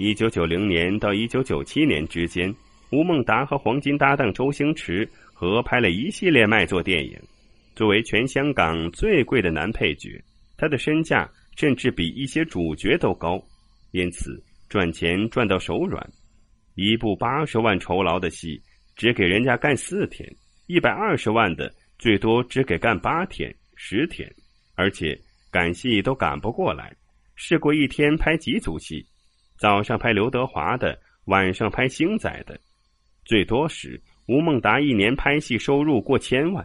一九九零年到一九九七年之间，吴孟达和黄金搭档周星驰合拍了一系列卖座电影。作为全香港最贵的男配角，他的身价甚至比一些主角都高，因此赚钱赚到手软。一部八十万酬劳的戏，只给人家干四天；一百二十万的，最多只给干八天、十天，而且赶戏都赶不过来。试过一天拍几组戏。早上拍刘德华的，晚上拍星仔的，最多时吴孟达一年拍戏收入过千万，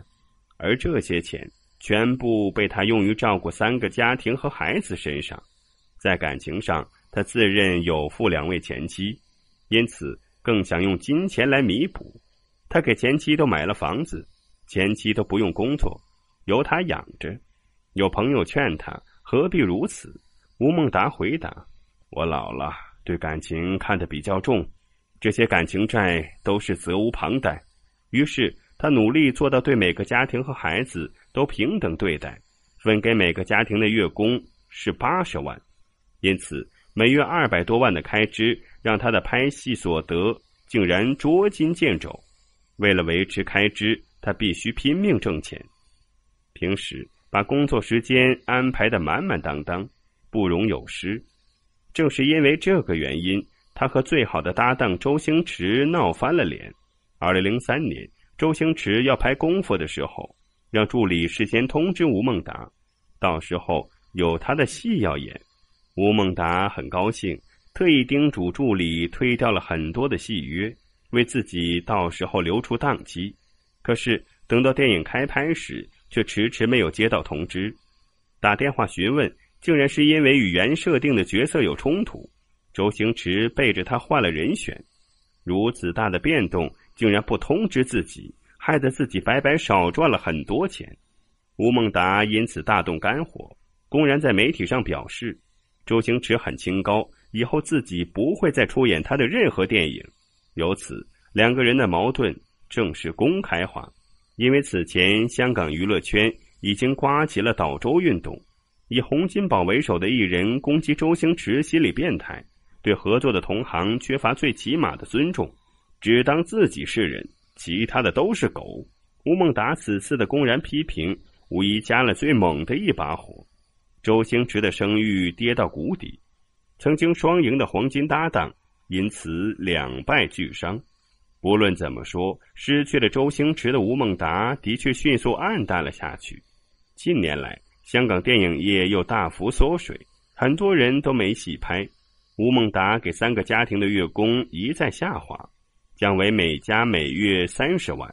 而这些钱全部被他用于照顾三个家庭和孩子身上。在感情上，他自认有负两位前妻，因此更想用金钱来弥补。他给前妻都买了房子，前妻都不用工作，由他养着。有朋友劝他何必如此，吴孟达回答：“我老了。”对感情看得比较重，这些感情债都是责无旁贷。于是他努力做到对每个家庭和孩子都平等对待，分给每个家庭的月供是八十万，因此每月二百多万的开支，让他的拍戏所得竟然捉襟见肘。为了维持开支，他必须拼命挣钱，平时把工作时间安排得满满当当，不容有失。正是因为这个原因，他和最好的搭档周星驰闹翻了脸。二零零三年，周星驰要拍《功夫》的时候，让助理事先通知吴孟达，到时候有他的戏要演。吴孟达很高兴，特意叮嘱助理推掉了很多的戏约，为自己到时候留出档期。可是等到电影开拍时，却迟迟没有接到通知，打电话询问。竟然是因为与原设定的角色有冲突，周星驰背着他换了人选，如此大的变动竟然不通知自己，害得自己白白少赚了很多钱。吴孟达因此大动肝火，公然在媒体上表示，周星驰很清高，以后自己不会再出演他的任何电影。由此，两个人的矛盾正式公开化，因为此前香港娱乐圈已经刮起了“岛周”运动。以洪金宝为首的艺人攻击周星驰心理变态，对合作的同行缺乏最起码的尊重，只当自己是人，其他的都是狗。吴孟达此次的公然批评，无疑加了最猛的一把火，周星驰的声誉跌到谷底，曾经双赢的黄金搭档因此两败俱伤。无论怎么说，失去了周星驰的吴孟达的确迅速暗淡了下去。近年来。香港电影业又大幅缩水，很多人都没戏拍。吴孟达给三个家庭的月供一再下滑，降为每家每月三十万。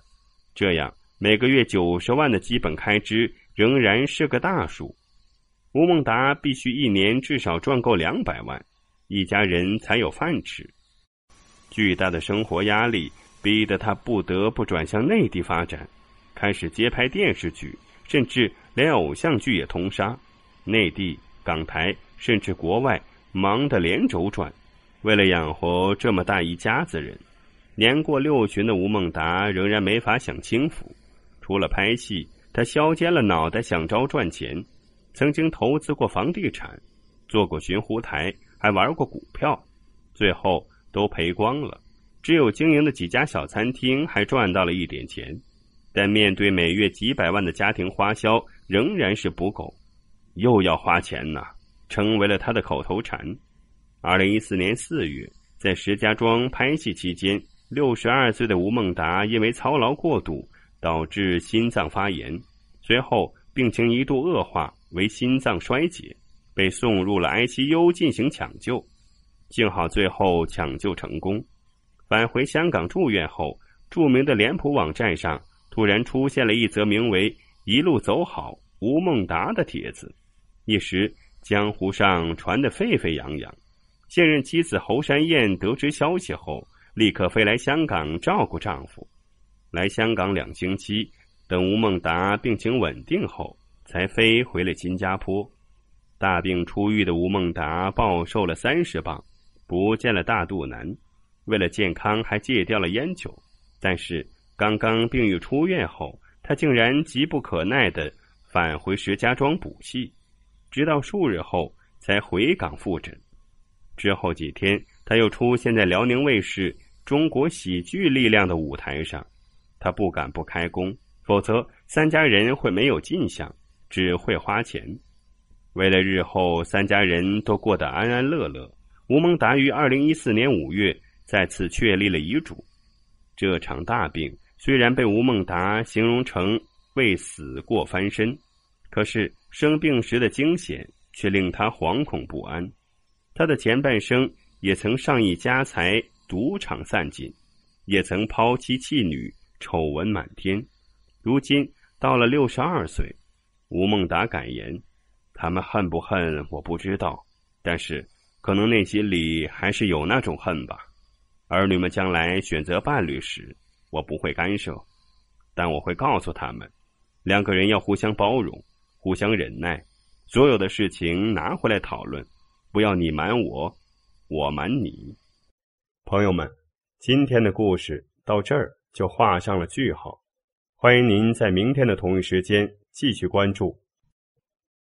这样每个月九十万的基本开支仍然是个大数，吴孟达必须一年至少赚够两百万，一家人才有饭吃。巨大的生活压力逼得他不得不转向内地发展，开始接拍电视剧，甚至。连偶像剧也通杀，内地、港台甚至国外，忙得连轴转。为了养活这么大一家子人，年过六旬的吴孟达仍然没法享清福。除了拍戏，他削尖了脑袋想招赚钱。曾经投资过房地产，做过寻湖台，还玩过股票，最后都赔光了。只有经营的几家小餐厅还赚到了一点钱，但面对每月几百万的家庭花销，仍然是不够，又要花钱呐，成为了他的口头禅。二零一四年四月，在石家庄拍戏期间，六十二岁的吴孟达因为操劳过度，导致心脏发炎，随后病情一度恶化为心脏衰竭，被送入了 ICU 进行抢救，幸好最后抢救成功。返回香港住院后，著名的脸谱网站上突然出现了一则名为。一路走好，吴孟达的帖子，一时江湖上传得沸沸扬扬。现任妻子侯山燕得知消息后，立刻飞来香港照顾丈夫。来香港两星期，等吴孟达病情稳定后，才飞回了新加坡。大病初愈的吴孟达暴瘦了三十磅，不见了大肚腩。为了健康，还戒掉了烟酒。但是刚刚病愈出院后。他竟然急不可耐地返回石家庄补戏，直到数日后才回港复诊。之后几天，他又出现在辽宁卫视《中国喜剧力量》的舞台上。他不敢不开工，否则三家人会没有进项，只会花钱。为了日后三家人都过得安安乐乐，吴孟达于二零一四年五月再次确立了遗嘱。这场大病。虽然被吴孟达形容成“未死过翻身”，可是生病时的惊险却令他惶恐不安。他的前半生也曾上亿家财赌场散尽，也曾抛妻弃女，丑闻满天。如今到了六十二岁，吴孟达感言：“他们恨不恨我不知道，但是可能内心里还是有那种恨吧。儿女们将来选择伴侣时。”我不会干涉，但我会告诉他们，两个人要互相包容，互相忍耐，所有的事情拿回来讨论，不要你瞒我，我瞒你。朋友们，今天的故事到这儿就画上了句号。欢迎您在明天的同一时间继续关注。